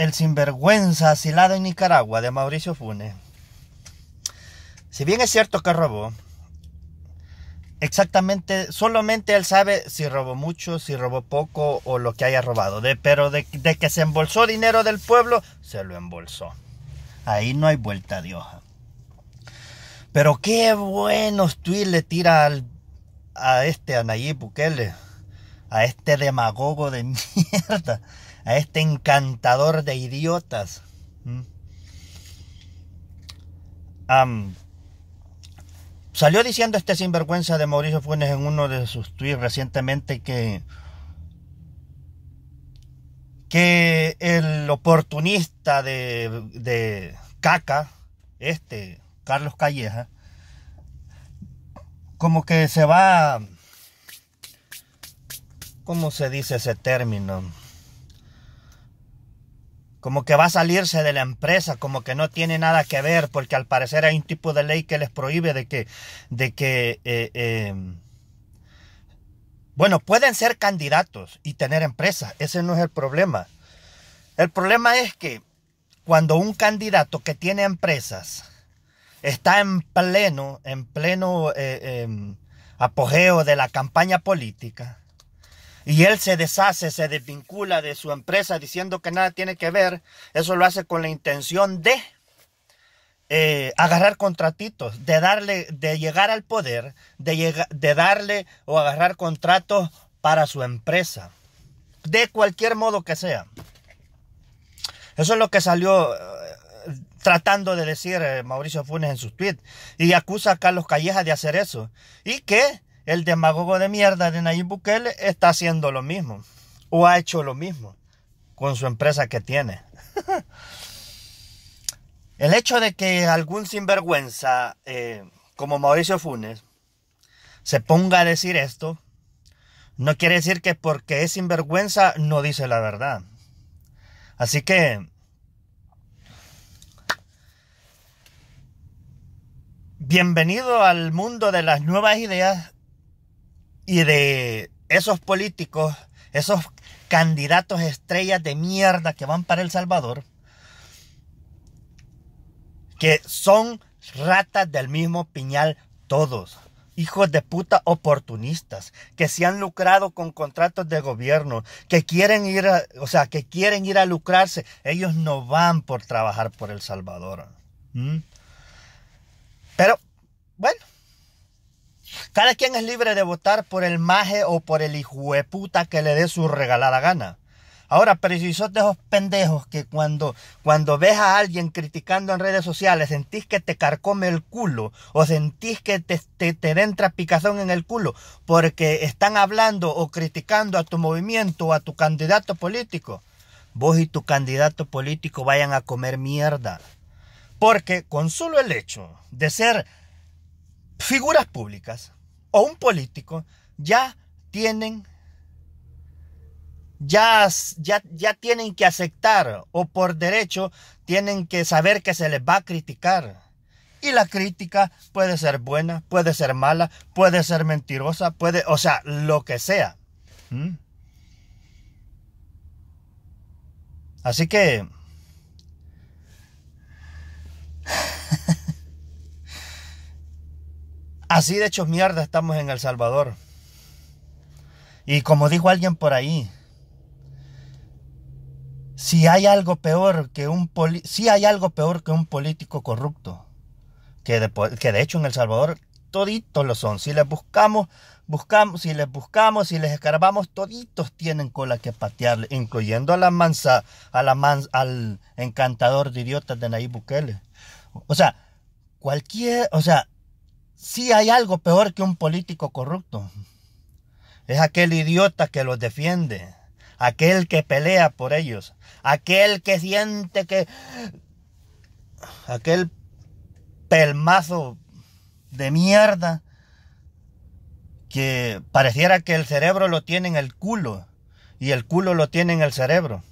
El sinvergüenza asilado en Nicaragua de Mauricio Funes. Si bien es cierto que robó, exactamente, solamente él sabe si robó mucho, si robó poco o lo que haya robado. De, pero de, que se embolsó dinero del pueblo, se lo embolsó. Ahí no hay vuelta de hoja. Pero qué buenos tweets le tira al, a este, a Bukele, a este demagogo de mierda a este encantador de idiotas. Mm. salió diciendo este sinvergüenza de Mauricio Funes en uno de sus tweets recientemente que, que el oportunista de, de Caca, este Carlos Calleja, como que se va, ¿cómo se dice ese término? como que va a salirse de la empresa, como que no tiene nada que ver, porque al parecer hay un tipo de ley que les prohíbe de que, de que, eh, eh, bueno, pueden ser candidatos y tener empresas, ese no es el problema. El problema es que cuando un candidato que tiene empresas está en pleno, en pleno eh, em, apogeo de la campaña política, y él se deshace, se desvincula de su empresa diciendo que nada tiene que ver, eso lo hace con la intención de eh, agarrar contratitos, de darle, de llegar al poder, de, de darle o agarrar contratos para su empresa, de cualquier modo que sea. Eso es lo que salió eh, tratando de decir eh, Mauricio Funes en su tweet. Y acusa a Carlos Calleja de hacer eso. Y que el demagogo de mierda de Nayib Bukele está haciendo lo mismo o ha hecho lo mismo con su empresa que tiene. el hecho de que algún sinvergüenza eh, como Mauricio Funes se ponga a decir esto, no quiere decir que porque es sinvergüenza no dice la verdad. Así que bienvenido al mundo de las nuevas ideas y de esos políticos, esos candidatos estrellas de mierda que van para El Salvador, que son ratas del mismo piñal todos. Hijos de puta oportunistas que se han lucrado con contratos de gobierno, que quieren ir a, o sea, que quieren ir a lucrarse. Ellos no van por trabajar por El Salvador. Pero cada quien es libre de votar por el maje o por el puta que le dé su regalada gana. Ahora, pero si sos de esos pendejos que cuando, cuando ves a alguien criticando en redes sociales sentís que te carcome el culo o sentís que te, te, te den trapicazón en el culo porque están hablando o criticando a tu movimiento o a tu candidato político, vos y tu candidato político vayan a comer mierda. Porque con solo el hecho de ser figuras públicas, o un político ya tienen ya, ya, tienen que aceptar o por derecho tienen que saber que se les va a criticar. Y la crítica puede ser buena, puede ser mala, puede ser mentirosa, puede, o sea, lo que sea. ¿Mm? Así que... Así de hechos mierda estamos en El Salvador. Y como dijo alguien por ahí, si hay algo peor que un hay algo peor que un político corrupto, que de, que de hecho en El Salvador toditos lo son. Si les buscamos, buscamos, si les buscamos, si les escarbamos, toditos tienen cola que patearle, incluyendo a la mansa, a la al encantador de idiotas de Nayib Bukele. O sea, cualquier, o sea, Sí hay algo peor que un político corrupto. Es aquel idiota que los defiende, aquel que pelea por ellos, aquel que siente que... aquel pelmazo de mierda que pareciera que el cerebro lo tiene en el culo y el culo lo tiene en el cerebro.